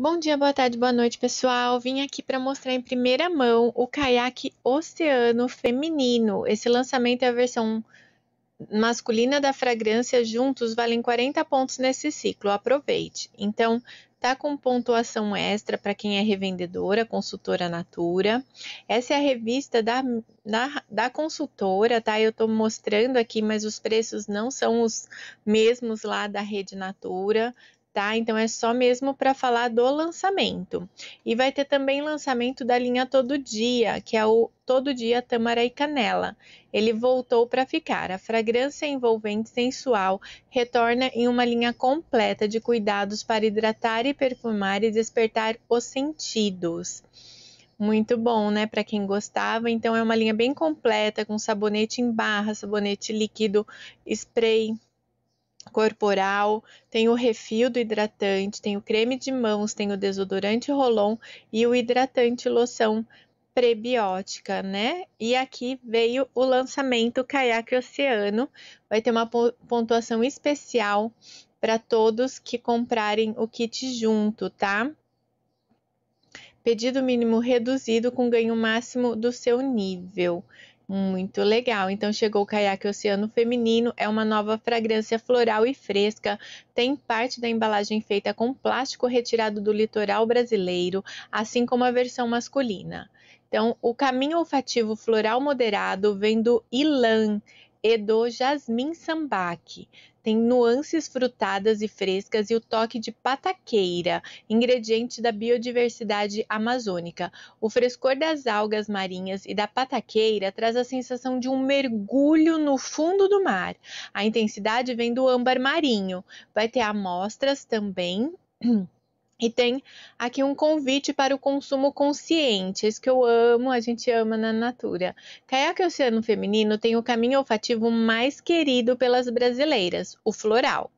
Bom dia, boa tarde, boa noite, pessoal. Vim aqui para mostrar em primeira mão o caiaque Oceano Feminino. Esse lançamento é a versão masculina da fragrância juntos valem 40 pontos nesse ciclo. Aproveite. Então, tá com pontuação extra para quem é revendedora, consultora Natura. Essa é a revista da, da, da consultora, tá? Eu estou mostrando aqui, mas os preços não são os mesmos lá da rede Natura tá? Então é só mesmo para falar do lançamento. E vai ter também lançamento da linha Todo Dia, que é o Todo Dia Tâmara e Canela. Ele voltou para ficar. A fragrância é envolvente sensual retorna em uma linha completa de cuidados para hidratar e perfumar e despertar os sentidos. Muito bom, né? Para quem gostava. Então é uma linha bem completa com sabonete em barra, sabonete líquido, spray, corporal, tem o refil do hidratante, tem o creme de mãos, tem o desodorante Rolon e o hidratante loção prebiótica, né? E aqui veio o lançamento Caiaque Oceano, vai ter uma pontuação especial para todos que comprarem o kit junto, tá? Pedido mínimo reduzido com ganho máximo do seu nível. Muito legal. Então chegou o caiaque Oceano Feminino, é uma nova fragrância floral e fresca. Tem parte da embalagem feita com plástico retirado do litoral brasileiro, assim como a versão masculina. Então, o caminho olfativo floral moderado vem do Ilan, e do jasmim sambaque. Tem nuances frutadas e frescas e o toque de pataqueira, ingrediente da biodiversidade amazônica. O frescor das algas marinhas e da pataqueira traz a sensação de um mergulho no fundo do mar. A intensidade vem do âmbar marinho. Vai ter amostras também E tem aqui um convite para o consumo consciente, isso que eu amo, a gente ama na Natura. Caiaque é Oceano Feminino tem o caminho olfativo mais querido pelas brasileiras, o floral.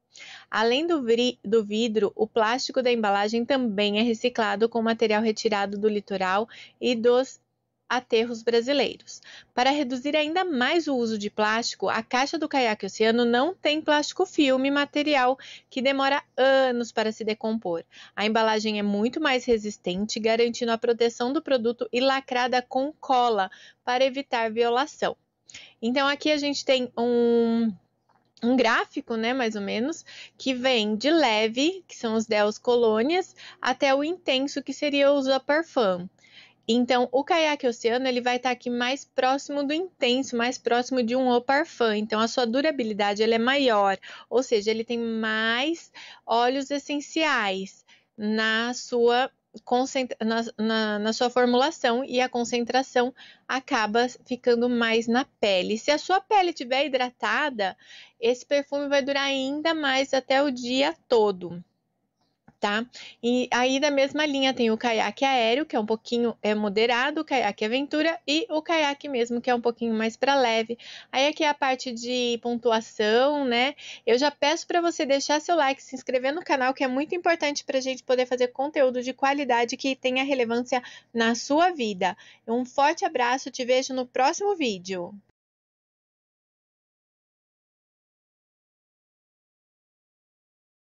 Além do, do, vidro, o plástico da embalagem também é reciclado com material retirado do litoral e dos aterros brasileiros. Para reduzir ainda mais o uso de plástico, a caixa do caiaque oceano não tem plástico filme, material que demora anos para se decompor. A embalagem é muito mais resistente, garantindo a proteção do produto e lacrada com cola para evitar violação. Então aqui a gente tem um um gráfico, né, mais ou menos, que vem de leve, que são os Dels colônias, até o intenso, que seria os upper fun. Então, o caiaque oceano ele vai estar aqui mais próximo do intenso, mais próximo de um eau parfum. Então, a sua durabilidade ela é maior, ou seja, ele tem mais óleos essenciais na sua na, na, na, sua formulação e a concentração acaba ficando mais na pele. Se a sua pele estiver hidratada, esse perfume vai durar ainda mais até o dia todo tá? E aí da mesma linha tem o caiaque aéreo, que é um pouquinho é moderado, o caiaque aventura e o caiaque mesmo, que é um pouquinho mais para leve. Aí aqui é a parte de pontuação, né? Eu já peço para você deixar seu like, se inscrever no canal, que é muito importante para a gente poder fazer conteúdo de qualidade que tenha relevância na sua vida. Um forte abraço, te vejo no próximo vídeo.